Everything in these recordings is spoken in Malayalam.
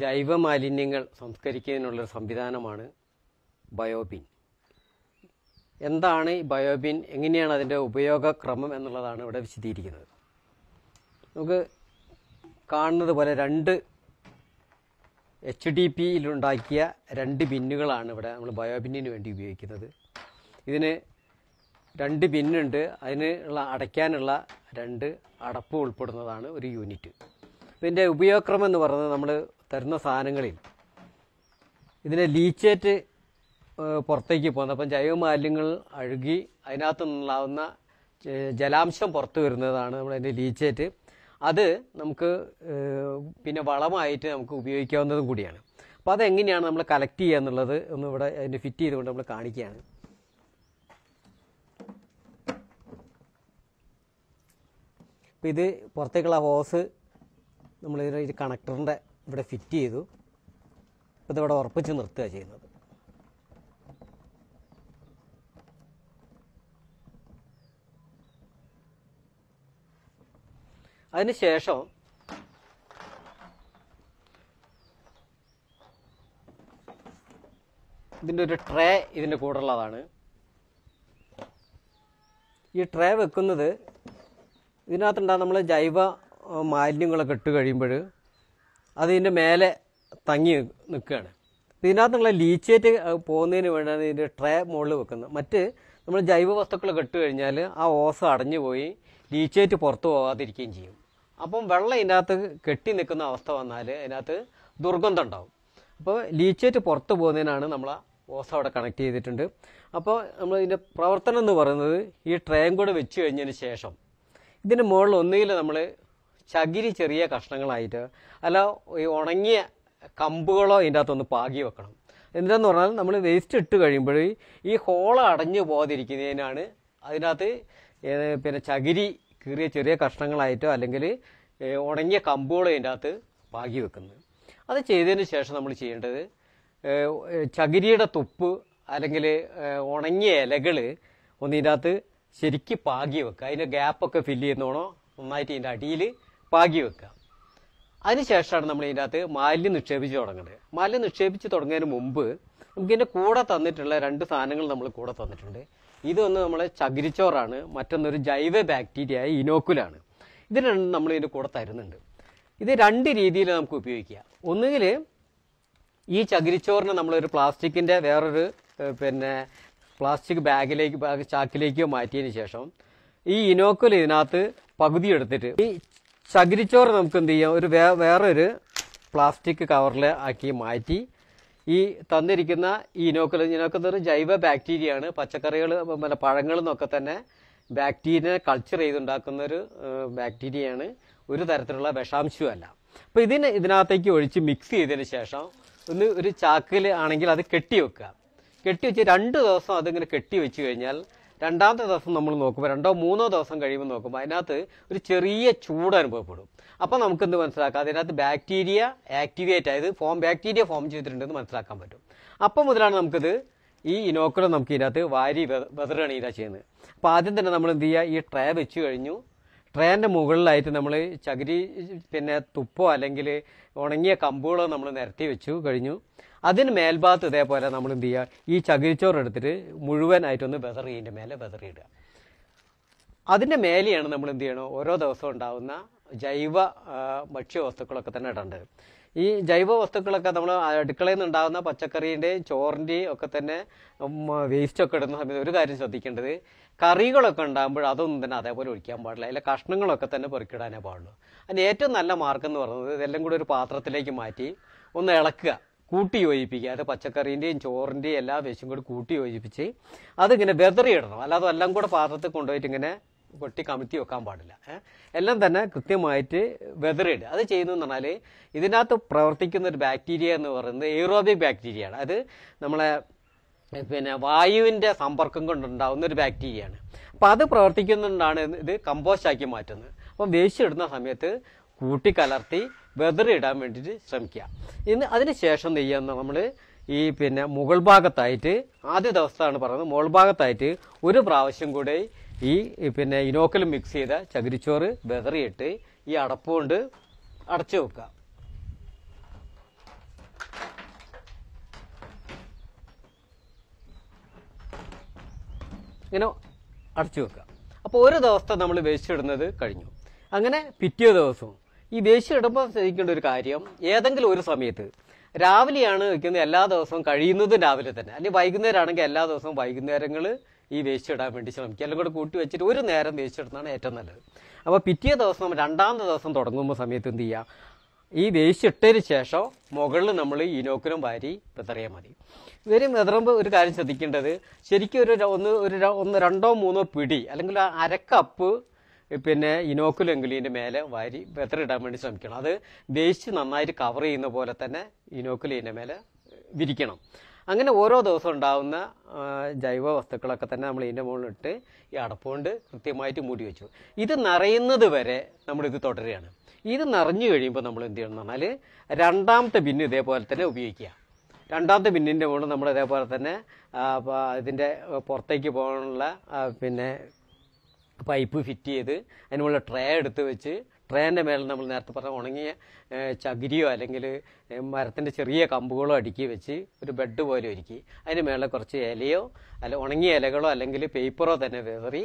ജൈവ മാലിന്യങ്ങൾ സംസ്കരിക്കുന്നതിനുള്ള സംവിധാനമാണ് ബയോബിൻ എന്താണ് ഈ ബയോബിൻ എങ്ങനെയാണ് അതിൻ്റെ ഉപയോഗക്രമം എന്നുള്ളതാണ് ഇവിടെ വിശദീകരിക്കുന്നത് നമുക്ക് കാണുന്നത് പോലെ രണ്ട് എച്ച് ഡി പിയിലുണ്ടാക്കിയ രണ്ട് ബിന്നുകളാണ് ഇവിടെ നമ്മൾ ബയോബിന്നിന് വേണ്ടി ഉപയോഗിക്കുന്നത് ഇതിന് രണ്ട് ബിന്നുണ്ട് അതിന് ഉള്ള അടയ്ക്കാനുള്ള രണ്ട് അടപ്പ് ഉൾപ്പെടുന്നതാണ് ഒരു യൂണിറ്റ് ഇതിൻ്റെ ഉപയോഗക്രമം എന്ന് പറയുന്നത് നമ്മൾ തരുന്ന സാധനങ്ങളിൽ ഇതിനെ ലീച്ചേറ്റ് പുറത്തേക്ക് പോകുന്നത് അപ്പം ജൈവമാലിന്യങ്ങൾ അഴുകി അതിനകത്തു നിന്നുണ്ടാവുന്ന ജലാംശം പുറത്തു വരുന്നതാണ് നമ്മളതിൻ്റെ ലീച്ചേറ്റ് അത് നമുക്ക് പിന്നെ വളമായിട്ട് നമുക്ക് ഉപയോഗിക്കാവുന്നതും കൂടിയാണ് അപ്പം അതെങ്ങനെയാണ് നമ്മൾ കളക്ട് ചെയ്യുക എന്നുള്ളത് ഒന്ന് ഇവിടെ അതിൻ്റെ ഫിറ്റ് ചെയ്തുകൊണ്ട് നമ്മൾ കാണിക്കുകയാണ് അപ്പോൾ ഇത് പുറത്തേക്കുള്ള ഹോസ് നമ്മൾ ഇതിൻ്റെ കണക്ടറിൻ്റെ ഇവിടെ ഫിറ്റ് ചെയ്തു ഇതിവിടെ ഉറപ്പിച്ച് നിർത്തുക ചെയ്യുന്നത് അതിനുശേഷം ഇതിൻ്റെ ഒരു ട്രേ ഇതിൻ്റെ കൂടെ ഉള്ളതാണ് ഈ ട്രേ വെക്കുന്നത് ഇതിനകത്തുണ്ടാകും നമ്മൾ ജൈവ മാലിന്യങ്ങളൊക്കെ ഇട്ട് കഴിയുമ്പോൾ ഇതിൻ്റെ മേലെ തങ്ങി നിൽക്കുകയാണ് നിങ്ങളെ ലീച്ചേറ്റ് പോകുന്നതിന് വേണ്ടിയാണ് ഇതിൻ്റെ ട്രേ മുകളിൽ വെക്കുന്നത് മറ്റ് നമ്മൾ ജൈവ വസ്തുക്കൾ കെട്ടു കഴിഞ്ഞാൽ ആ ഓസ് അടഞ്ഞു പോയി ലീച്ചേറ്റ് പുറത്തു പോകാതിരിക്കുകയും ചെയ്യും അപ്പം വെള്ളം ഇതിനകത്ത് കെട്ടി നിൽക്കുന്ന അവസ്ഥ വന്നാൽ അതിനകത്ത് ദുർഗന്ധം ഉണ്ടാവും അപ്പോൾ ലീച്ചേറ്റ് പുറത്തു പോകുന്നതിനാണ് നമ്മൾ ഓസ് അവിടെ കണക്ട് ചെയ്തിട്ടുണ്ട് അപ്പോൾ നമ്മൾ ഇതിൻ്റെ പ്രവർത്തനം എന്ന് പറയുന്നത് ഈ ട്രേയും കൂടെ വെച്ച് കഴിഞ്ഞതിന് ശേഷം ഇതിൻ്റെ മുകളിൽ ഒന്നുകിൽ നമ്മൾ ശകിരി ചെറിയ കഷ്ണങ്ങളായിട്ട് അല്ല ഈ ഉണങ്ങിയ കമ്പുകളോ ഇതിൻ്റെ അകത്തൊന്ന് പാകി വെക്കണം എന്താന്ന് പറഞ്ഞാൽ നമ്മൾ വേസ്റ്റ് ഇട്ട് കഴിയുമ്പോൾ ഈ ഹോള അടഞ്ഞു പോകാതിരിക്കുന്നതിനാണ് അതിനകത്ത് പിന്നെ ചകിരി കീറിയ ചെറിയ കഷ്ണങ്ങളായിട്ടോ അല്ലെങ്കിൽ ഉണങ്ങിയ കമ്പുകളോ ഇതിൻ്റെ അകത്ത് പാകി വെക്കുന്നത് അത് ചെയ്തതിന് ശേഷം നമ്മൾ ചെയ്യേണ്ടത് ചകിരിയുടെ തുപ്പ് അല്ലെങ്കിൽ ഉണങ്ങിയ ഇലകൾ ഒന്നിൻ്റെ അകത്ത് പാകി വെക്കുക അതിൻ്റെ ഗ്യാപ്പൊക്കെ ഫില്ല് ചെയ്യുന്നോണോ നന്നായിട്ട് ഇതിൻ്റെ അടിയിൽ പാകി വെക്കുക അതിനുശേഷമാണ് നമ്മൾ ഇതിൻ്റെ അകത്ത് മാലിന്യം നിക്ഷേപിച്ച് തുടങ്ങുന്നത് മാലിന്യം നിക്ഷേപിച്ച് തുടങ്ങുന്നതിന് മുമ്പ് നമുക്ക് ഇതിൻ്റെ കൂടെ തന്നിട്ടുള്ള രണ്ട് സാധനങ്ങൾ നമ്മൾ കൂടെ തന്നിട്ടുണ്ട് ഇതൊന്ന് നമ്മൾ ചകിരിച്ചോറാണ് മറ്റൊന്നൊരു ജൈവ ബാക്ടീരിയയായ ഇനോക്കുലാണ് ഇത് രണ്ടും നമ്മൾ ഇതിൻ്റെ കൂടെ തരുന്നുണ്ട് ഇത് രണ്ട് രീതിയിൽ നമുക്ക് ഉപയോഗിക്കുക ഒന്നുകിൽ ഈ ചകിരിച്ചോറിനെ നമ്മളൊരു പ്ലാസ്റ്റിക്കിൻ്റെ വേറൊരു പിന്നെ പ്ലാസ്റ്റിക് ബാഗിലേക്ക് ചാക്കിലേക്കോ മാറ്റിയതിന് ശേഷം ഈ ഇനോക്കുൽ ഇതിനകത്ത് പകുതി എടുത്തിട്ട് ഈ ചകിരിച്ചോറ് നമുക്ക് എന്ത് ചെയ്യാം ഒരു വേ വേറൊരു പ്ലാസ്റ്റിക് കവറിൽ ആക്കി മാറ്റി ഈ തന്നിരിക്കുന്ന ഈ ഇനോക്കൽ ഇനോക്കൽ ഒരു ജൈവ ബാക്ടീരിയയാണ് പച്ചക്കറികൾ പല പഴങ്ങളിൽ നിന്നൊക്കെ തന്നെ ബാക്ടീരിയ കൾച്ചർ ചെയ്തുണ്ടാക്കുന്ന ഒരു ബാക്ടീരിയയാണ് ഒരു തരത്തിലുള്ള വിഷാംശമല്ല അപ്പോൾ ഇതിന് ഇതിനകത്തേക്ക് ഒഴിച്ച് മിക്സ് ചെയ്തതിന് ശേഷം ഒന്ന് ഒരു ചാക്കിൽ ആണെങ്കിൽ അത് കെട്ടി വെക്കുക കെട്ടി വെച്ച് രണ്ട് ദിവസം അതിങ്ങനെ കെട്ടി വെച്ച് കഴിഞ്ഞാൽ രണ്ടാമത്തെ ദിവസം നമ്മൾ നോക്കുമ്പോൾ രണ്ടോ മൂന്നോ ദിവസം കഴിയുമ്പോൾ നോക്കുമ്പോൾ അതിനകത്ത് ഒരു ചെറിയ ചൂട് അനുഭവപ്പെടും അപ്പോൾ നമുക്കെന്ത് മനസ്സിലാക്കാം അതിനകത്ത് ബാക്ടീരിയ ആക്ടിവേറ്റ് ആയത് ഫോം ബാക്ടീരിയ ഫോം ചെയ്തിട്ടുണ്ടെന്ന് മനസ്സിലാക്കാൻ പറ്റും അപ്പം മുതലാണ് നമുക്കിത് ഈ ഇനോക്കുലം നമുക്ക് ഇതിനകത്ത് വാരി വെതറുകയാണ് ഇതാ ചെയ്യുന്നത് അപ്പോൾ ആദ്യം തന്നെ നമ്മൾ എന്ത് ചെയ്യുക ഈ ട്രേ വെച്ച് കഴിഞ്ഞു റേൻ്റെ മുകളിലായിട്ട് നമ്മൾ ചകിരി പിന്നെ തുപ്പോ അല്ലെങ്കിൽ ഉണങ്ങിയ കമ്പുകളോ നമ്മൾ നിരത്തി വെച്ചു കഴിഞ്ഞു അതിന് മേൽഭാഗത്ത് ഇതേപോലെ നമ്മൾ എന്ത് ചെയ്യുക ഈ ചകിരിച്ചോറ് എടുത്തിട്ട് മുഴുവനായിട്ടൊന്ന് ബെതറി ഇതിൻ്റെ മേലെ ഇടുക അതിൻ്റെ മേലെയാണ് നമ്മൾ എന്ത് ചെയ്യണോ ഓരോ ദിവസവും ഉണ്ടാവുന്ന ജൈവ ഭക്ഷ്യവസ്തുക്കളൊക്കെ തന്നെ ഇടേണ്ടത് ഈ ജൈവ വസ്തുക്കളൊക്കെ നമ്മൾ അടുക്കളയിൽ നിന്നുണ്ടാകുന്ന ഉണ്ടാകുന്ന പച്ചക്കറീൻ്റെയും ചോറിൻ്റെയും ഒക്കെ തന്നെ വേസ്റ്റ് ഒക്കെ ഇടുന്ന സമയത്ത് ഒരു കാര്യം ശ്രദ്ധിക്കേണ്ടത് കറികളൊക്കെ ഉണ്ടാകുമ്പോൾ അതൊന്നും തന്നെ അതേപോലെ ഒഴിക്കാൻ പാടില്ല അതിലെ കഷ്ണങ്ങളൊക്കെ തന്നെ പെറുക്കിടാനേ പാടുള്ളൂ അതിന് ഏറ്റവും നല്ല മാർഗം എന്ന് പറയുന്നത് ഇതെല്ലാം കൂടി ഒരു പാത്രത്തിലേക്ക് മാറ്റി ഒന്ന് ഇളക്കുക കൂട്ടി യോജിപ്പിക്കുക അത് പച്ചക്കറീൻ്റെയും ചോറിൻ്റെയും എല്ലാ വേസ്റ്റും കൂടി കൂട്ടി യോജിപ്പിച്ച് അതിങ്ങനെ ഇടണം അല്ലാതെ എല്ലാം കൂടെ പാത്രത്തിൽ കൊണ്ടുപോയിട്ട് ഇങ്ങനെ വെട്ടി കമിത്തി വെക്കാൻ പാടില്ല എല്ലാം തന്നെ കൃത്യമായിട്ട് വെതറിഡ് അത് ചെയ്യുന്നു എന്ന് പറഞ്ഞാൽ ഇതിനകത്ത് പ്രവർത്തിക്കുന്ന ഒരു ബാക്ടീരിയ എന്ന് പറയുന്നത് എയ്റോബിക് ബാക്ടീരിയയാണ് അത് നമ്മളെ പിന്നെ വായുവിൻ്റെ സമ്പർക്കം കൊണ്ടുണ്ടാവുന്ന ഒരു ബാക്ടീരിയയാണ് അപ്പോൾ അത് പ്രവർത്തിക്കുന്നുണ്ടാണ് ഇത് കമ്പോസ്റ്റ് ആക്കി മാറ്റുന്നത് അപ്പം വേസ്റ്റ് ഇടുന്ന സമയത്ത് കൂട്ടിക്കലർത്തി വെതറിയിടാൻ വേണ്ടിയിട്ട് ശ്രമിക്കുക ഇന്ന് അതിന് ശേഷം നെയ്യാന്ന് നമ്മൾ ഈ പിന്നെ മുകൾ ഭാഗത്തായിട്ട് ആദ്യ ദിവസത്താണ് പറയുന്നത് മുകൾ ഭാഗത്തായിട്ട് ഒരു പ്രാവശ്യം കൂടി ഈ പിന്നെ ഇനോക്കൽ മിക്സ് ചെയ്ത ചകിരിച്ചോറ് ബെതറിയിട്ട് ഈ അടപ്പുകൊണ്ട് അടച്ചു വെക്കുക ഇങ്ങനെ അടച്ചു വെക്കുക അപ്പോൾ ഒരു ദിവസത്തെ നമ്മൾ വേസ്റ്റ് ഇടുന്നത് കഴിഞ്ഞു അങ്ങനെ പിറ്റേ ദിവസവും ഈ വേസ്റ്റ് ഇടുമ്പോൾ ശ്രദ്ധിക്കേണ്ട ഒരു കാര്യം ഏതെങ്കിലും ഒരു സമയത്ത് രാവിലെയാണ് വെക്കുന്നത് എല്ലാ ദിവസവും കഴിയുന്നതും രാവിലെ തന്നെ അല്ലെങ്കിൽ വൈകുന്നേരമാണെങ്കിൽ എല്ലാ ദിവസവും വൈകുന്നേരങ്ങൾ ഈ വേസ്റ്റ് ഇടാൻ വേണ്ടി ശ്രമിക്കുക എല്ലാം കൂടെ കൂട്ടി വെച്ചിട്ട് ഒരു നേരം വേസ്റ്റ് ഇടുന്നതാണ് ഏറ്റവും നല്ലത് അപ്പോൾ പിറ്റേ ദിവസം രണ്ടാമത്തെ ദിവസം തുടങ്ങുമ്പോൾ സമയത്ത് എന്ത് ചെയ്യുക ഈ വേസ്റ്റ് ഇട്ടതിന് ശേഷം മുകളിൽ നമ്മൾ ഇനോക്കുലം വാരി വിതറിയാൽ മതി ഇവരും വിതറുമ്പോൾ ഒരു കാര്യം ശ്രദ്ധിക്കേണ്ടത് ശരിക്കും ഒരു ഒന്ന് ഒരു ഒന്ന് രണ്ടോ മൂന്നോ പിടി അല്ലെങ്കിൽ അരക്കപ്പ് പിന്നെ ഇനോക്കുലെങ്കുലിൻ്റെ മേലെ വാരി വെത്ര ഇടാൻ വേണ്ടി ശ്രമിക്കണം അത് ദേശിച്ച് നന്നായിട്ട് കവർ ചെയ്യുന്ന പോലെ തന്നെ ഇനോക്കുലിൻ്റെ മേലെ വിരിക്കണം അങ്ങനെ ഓരോ ദിവസം ഉണ്ടാവുന്ന ജൈവ വസ്തുക്കളൊക്കെ തന്നെ നമ്മൾ ഇതിൻ്റെ മുകളിലിട്ട് ഈ അടപ്പുകൊണ്ട് കൃത്യമായിട്ട് മൂടി വെച്ചു ഇത് നിറയുന്നത് വരെ നമ്മളിത് തുടരുകയാണ് ഇത് നിറഞ്ഞു കഴിയുമ്പോൾ നമ്മൾ എന്ത് ചെയ്യണം എന്നാൽ രണ്ടാമത്തെ ബിന്ന് ഇതേപോലെ തന്നെ ഉപയോഗിക്കുക രണ്ടാമത്തെ ബിന്നിൻ്റെ മുകളിൽ നമ്മൾ ഇതേപോലെ തന്നെ ഇതിൻ്റെ പുറത്തേക്ക് പോകാനുള്ള പിന്നെ പൈപ്പ് ഫിറ്റ് ചെയ്ത് അതിനുള്ള ട്രേ എടുത്ത് വെച്ച് ട്രേൻ്റെ മേലെ നമ്മൾ നേരത്തെ പറഞ്ഞ ഉണങ്ങിയ ചകിരിയോ അല്ലെങ്കിൽ മരത്തിൻ്റെ ചെറിയ കമ്പുകളോ അടുക്കി വെച്ച് ഒരു ബെഡ് പോലെ ഒരുക്കി അതിന് മേലെ കുറച്ച് ഇലയോ അല്ല ഉണങ്ങിയ ഇലകളോ അല്ലെങ്കിൽ പേപ്പറോ തന്നെ വിതറി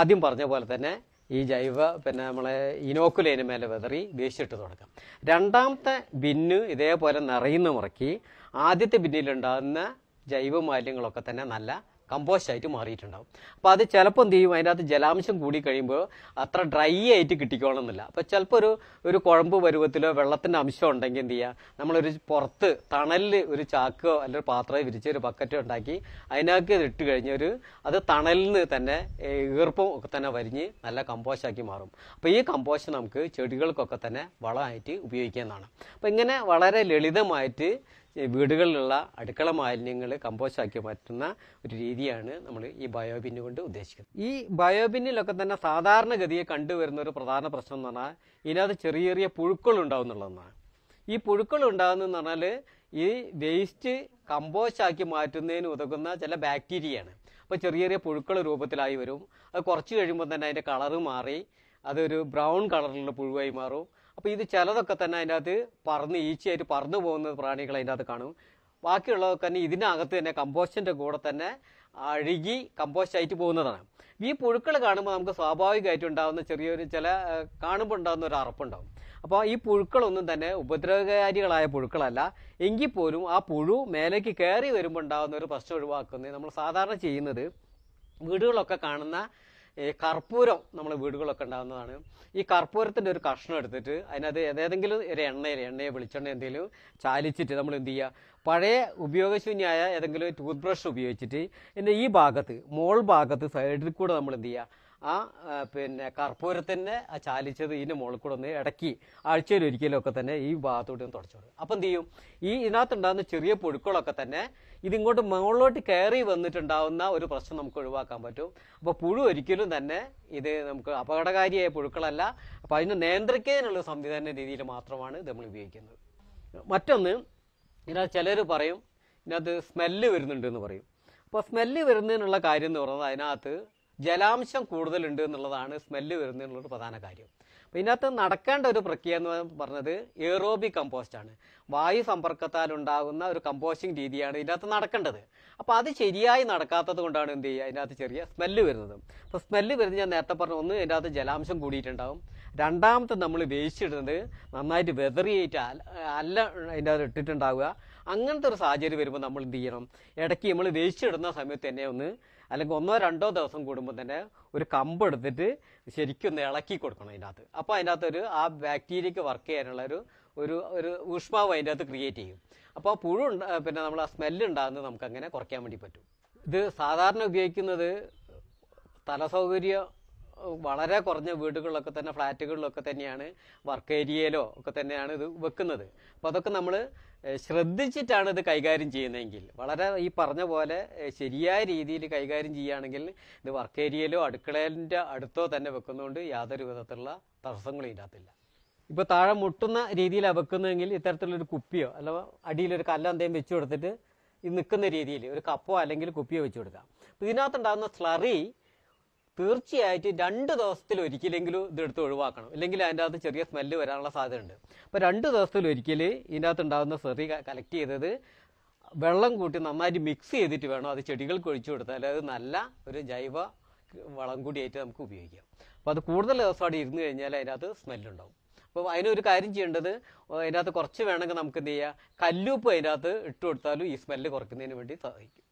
ആദ്യം പറഞ്ഞ പോലെ തന്നെ ഈ ജൈവ പിന്നെ നമ്മളെ ഇനോക്കുലേന് മേലെ വിതറി വേശിട്ട് തുടക്കാം രണ്ടാമത്തെ ബിന്നു ഇതേപോലെ നിറയുന്ന മുറക്കി ആദ്യത്തെ ബിന്നിലുണ്ടാകുന്ന ജൈവ മാലിന്യങ്ങളൊക്കെ തന്നെ നല്ല കമ്പോസ്റ്റ് ആയിട്ട് മാറിയിട്ടുണ്ടാവും അപ്പോൾ അത് ചിലപ്പോൾ എന്ത് ചെയ്യും അതിനകത്ത് ജലാംശം കൂടി കഴിയുമ്പോൾ അത്ര ഡ്രൈ ആയിട്ട് കിട്ടിക്കോണമെന്നില്ല അപ്പോൾ ചിലപ്പോൾ ഒരു ഒരു കുഴമ്പ് പരുവത്തിലോ വെള്ളത്തിൻ്റെ അംശം ഉണ്ടെങ്കിൽ എന്ത് ചെയ്യുക നമ്മളൊരു പുറത്ത് തണലിൽ ഒരു ചാക്കോ അല്ലെങ്കിൽ പാത്രമോ വിരിച്ച് ഒരു ബക്കറ്റോ ഉണ്ടാക്കി അതിനകത്ത് ഇട്ട് കഴിഞ്ഞ് ഒരു അത് തണലിൽ നിന്ന് തന്നെ ഈർപ്പം ഒക്കെ തന്നെ വരിഞ്ഞ് നല്ല കമ്പോസ്റ്റ് ആക്കി മാറും അപ്പോൾ ഈ കമ്പോസ്റ്റ് നമുക്ക് ചെടികൾക്കൊക്കെ തന്നെ വളമായിട്ട് ഉപയോഗിക്കാവുന്നതാണ് അപ്പോൾ ഇങ്ങനെ വളരെ ലളിതമായിട്ട് വീടുകളിലുള്ള അടുക്കള മാലിന്യങ്ങൾ കമ്പോസ്റ്റാക്കി മാറ്റുന്ന ഒരു രീതിയാണ് നമ്മൾ ഈ ബയോബിൻ കൊണ്ട് ഉദ്ദേശിക്കുന്നത് ഈ ബയോബിന്നിലൊക്കെ തന്നെ സാധാരണഗതിയെ കണ്ടുവരുന്ന ഒരു പ്രധാന പ്രശ്നം എന്ന് പറഞ്ഞാൽ ഇതിനകത്ത് ചെറിയ ചെറിയ പുഴുക്കൾ ഉണ്ടാവും എന്നുള്ളതാണ് ഈ പുഴുക്കൾ ഉണ്ടാകുന്ന പറഞ്ഞാൽ ഈ വേസ്റ്റ് കമ്പോസ്റ്റാക്കി മാറ്റുന്നതിന് ഉതകുന്ന ചില ബാക്ടീരിയയാണ് അപ്പോൾ ചെറിയ ചെറിയ പുഴുക്കൾ രൂപത്തിലായി വരും അത് കുറച്ച് കഴിയുമ്പോൾ തന്നെ അതിൻ്റെ കളറ് മാറി അതൊരു ബ്രൗൺ കളറിലുള്ള പുഴുവായി മാറും അപ്പോൾ ഇത് ചിലതൊക്കെ തന്നെ അതിൻ്റെ അകത്ത് പറന്ന് ഈച്ചയായിട്ട് പറന്നു പോകുന്ന പ്രാണികൾ അതിൻ്റെ അകത്ത് കാണും ബാക്കിയുള്ളതൊക്കെ തന്നെ ഇതിനകത്ത് തന്നെ കമ്പോസ്റ്റിന്റെ കൂടെ തന്നെ അഴുകി കമ്പോസ്റ്റ് ആയിട്ട് പോകുന്നതാണ് ഈ പുഴുക്കൾ കാണുമ്പോൾ നമുക്ക് സ്വാഭാവികമായിട്ട് ഉണ്ടാകുന്ന ചെറിയൊരു ചില കാണുമ്പോൾ ഉണ്ടാകുന്ന ഒരു അറപ്പുണ്ടാകും അപ്പോൾ ഈ പുഴുക്കളൊന്നും തന്നെ ഉപദ്രവകാരികളായ പുഴുക്കളല്ല എങ്കിൽ പോലും ആ പുഴു മേലേക്ക് കയറി വരുമ്പോൾ ഉണ്ടാകുന്ന ഒരു പ്രശ്നം ഒഴിവാക്കുന്നത് നമ്മൾ സാധാരണ ചെയ്യുന്നത് വീടുകളൊക്കെ കാണുന്ന കർപ്പൂരം നമ്മളെ വീടുകളൊക്കെ ഉണ്ടാകുന്നതാണ് ഈ കർപ്പൂരത്തിൻ്റെ ഒരു കഷ്ണം എടുത്തിട്ട് അതിനകത്ത് ഏതേതെങ്കിലും ഒരു എണ്ണയിൽ എണ്ണയെ വെളിച്ചെണ്ണ എന്തെങ്കിലും ചാലിച്ചിട്ട് നമ്മൾ എന്ത് ചെയ്യുക പഴയ ഉപയോഗശൂന്യമായ ഏതെങ്കിലും ടൂത്ത് ബ്രഷ് ഉപയോഗിച്ചിട്ട് എൻ്റെ ഈ ഭാഗത്ത് മോൾ ഭാഗത്ത് സൈഡിൽ കൂടെ നമ്മൾ എന്ത് ചെയ്യുക ആ പിന്നെ കർപ്പൂരത്തിൻ്റെ ആ ചാലിച്ചത് ഇതിൻ്റെ മുകളിൽ കൂടെ ഒന്ന് ഇടക്കി ആഴ്ചയിൽ ഒരിക്കലൊക്കെ തന്നെ ഈ ഭാഗത്തോട്ട് ഒന്ന് തുടച്ചു കൊടുക്കും അപ്പം എന്ത് ചെയ്യും ഈ ഇതിനകത്തുണ്ടാകുന്ന ചെറിയ പുഴുക്കളൊക്കെ തന്നെ ഇതിങ്ങോട്ട് മുകളിലോട്ട് കയറി വന്നിട്ടുണ്ടാവുന്ന ഒരു പ്രശ്നം നമുക്ക് ഒഴിവാക്കാൻ പറ്റും അപ്പോൾ പുഴു ഒരിക്കലും തന്നെ ഇത് നമുക്ക് അപകടകാരിയായ പുഴുക്കളല്ല അപ്പോൾ അതിനെ നിയന്ത്രിക്കാനുള്ള സംവിധാന രീതിയിൽ മാത്രമാണ് നമ്മൾ ഉപയോഗിക്കുന്നത് മറ്റൊന്ന് ഇതിനകത്ത് ചിലർ പറയും ഇതിനകത്ത് സ്മെല്ല് വരുന്നുണ്ട് എന്ന് പറയും അപ്പോൾ സ്മെല്ല് വരുന്നതിനുള്ള കാര്യം എന്ന് പറഞ്ഞാൽ അതിനകത്ത് ജലാംശം കൂടുതലുണ്ട് എന്നുള്ളതാണ് സ്മെല്ല് വരുന്നതിനുള്ളൊരു പ്രധാന കാര്യം അപ്പം ഇതിനകത്ത് നടക്കേണ്ട ഒരു പ്രക്രിയ എന്ന് പറഞ്ഞത് എയറോബി കമ്പോസ്റ്റ് ആണ് വായു സമ്പർക്കത്താൽ ഉണ്ടാകുന്ന ഒരു കമ്പോസ്റ്റിംഗ് രീതിയാണ് ഇതിനകത്ത് നടക്കേണ്ടത് അപ്പോൾ അത് ശരിയായി നടക്കാത്തത് കൊണ്ടാണ് എന്ത് ചെയ്യുക അതിനകത്ത് ചെറിയ സ്മെല്ല് വരുന്നത് അപ്പം സ്മെല്ല് വരുന്നത് ഞാൻ നേരത്തെ പറഞ്ഞു ഒന്ന് ഇതിനകത്ത് ജലാംശം കൂടിയിട്ടുണ്ടാകും രണ്ടാമത്തെ നമ്മൾ വേസ്റ്റ് ഇടുന്നത് നന്നായിട്ട് വെതറിയേറ്റ് അല്ല അതിൻ്റെ അത് ഇട്ടിട്ടുണ്ടാവുക അങ്ങനത്തെ ഒരു സാഹചര്യം വരുമ്പോൾ നമ്മൾ എന്ത് ചെയ്യണം ഇടയ്ക്ക് നമ്മൾ വേസ്റ്റ് ഇടുന്ന സമയത്ത് തന്നെ ഒന്ന് അല്ലെങ്കിൽ ഒന്നോ രണ്ടോ ദിവസം കൂടുമ്പോൾ തന്നെ ഒരു കമ്പ് എടുത്തിട്ട് ശരിക്കും ഒന്ന് ഇളക്കി കൊടുക്കണം അതിൻ്റെ അകത്ത് അപ്പോൾ അതിൻ്റെ ഒരു ആ ബാക്ടീരിയക്ക് വർക്ക് ചെയ്യാനുള്ള ഒരു ഒരു ഒരു ഊഷ്മാവ് അതിൻ്റെ അകത്ത് ക്രിയേറ്റ് ചെയ്യും അപ്പോൾ പുഴു പിന്നെ നമ്മൾ ആ സ്മെല്ല് ഉണ്ടാകുന്നത് നമുക്ക് അങ്ങനെ കുറയ്ക്കാൻ വേണ്ടി പറ്റും ഇത് സാധാരണ ഉപയോഗിക്കുന്നത് സ്ഥലസൗകര്യം വളരെ കുറഞ്ഞ വീടുകളിലൊക്കെ തന്നെ ഫ്ലാറ്റുകളിലൊക്കെ തന്നെയാണ് വർക്ക് ഏരിയയിലോ ഒക്കെ തന്നെയാണ് ഇത് വെക്കുന്നത് അപ്പോൾ അതൊക്കെ നമ്മൾ ശ്രദ്ധിച്ചിട്ടാണ് ഇത് കൈകാര്യം ചെയ്യുന്നതെങ്കിൽ വളരെ ഈ പറഞ്ഞ പോലെ ശരിയായ രീതിയിൽ കൈകാര്യം ചെയ്യുകയാണെങ്കിൽ ഇത് വർക്ക് ഏരിയയിലോ അടുക്കളയിലിൻ്റെ അടുത്തോ തന്നെ വെക്കുന്നതുകൊണ്ട് യാതൊരു വിധത്തിലുള്ള തടസ്സങ്ങളും ഇല്ലാത്തില്ല ഇപ്പോൾ താഴെ മുട്ടുന്ന രീതിയിലാണ് വെക്കുന്നതെങ്കിൽ ഇത്തരത്തിലൊരു കുപ്പിയോ അല്ല അടിയിലൊരു കല്ല എന്തെങ്കിലും വെച്ചു കൊടുത്തിട്ട് ഇത് നിൽക്കുന്ന രീതിയിൽ ഒരു കപ്പോ അല്ലെങ്കിൽ കുപ്പിയോ വെച്ചു കൊടുക്കാം ഇതിനകത്തുണ്ടാകുന്ന സ്ലറി തീർച്ചയായിട്ടും രണ്ട് ദിവസത്തിൽ ഒരിക്കലെങ്കിലും ഇതെടുത്ത് ഒഴിവാക്കണം ഇല്ലെങ്കിൽ അതിൻ്റെ അകത്ത് ചെറിയ സ്മെല്ല് വരാനുള്ള സാധ്യതയുണ്ട് അപ്പോൾ രണ്ട് ദിവസത്തിൽ ഒരിക്കൽ ഇതിൻ്റെ അകത്ത് ഉണ്ടാകുന്ന സെറി കലക്ട് ചെയ്തത് വെള്ളം കൂട്ടി നന്നായിട്ട് മിക്സ് ചെയ്തിട്ട് വേണം അത് ചെടികൾക്ക് ഒഴിച്ചു കൊടുത്താൽ അത് നല്ല ഒരു ജൈവ വളം കൂടിയായിട്ട് നമുക്ക് ഉപയോഗിക്കാം അപ്പോൾ അത് കൂടുതൽ ദിവസം അവിടെ ഇരുന്ന് കഴിഞ്ഞാൽ അതിനകത്ത് സ്മെല്ലുണ്ടാവും അപ്പോൾ അതിനൊരു കാര്യം ചെയ്യേണ്ടത് അതിനകത്ത് കുറച്ച് വേണമെങ്കിൽ നമുക്ക് എന്ത് ചെയ്യുക കല്ലുപ്പ് അതിനകത്ത് ഇട്ട് കൊടുത്താലും ഈ സ്മെല്ല് കുറയ്ക്കുന്നതിന് വേണ്ടി സഹായിക്കും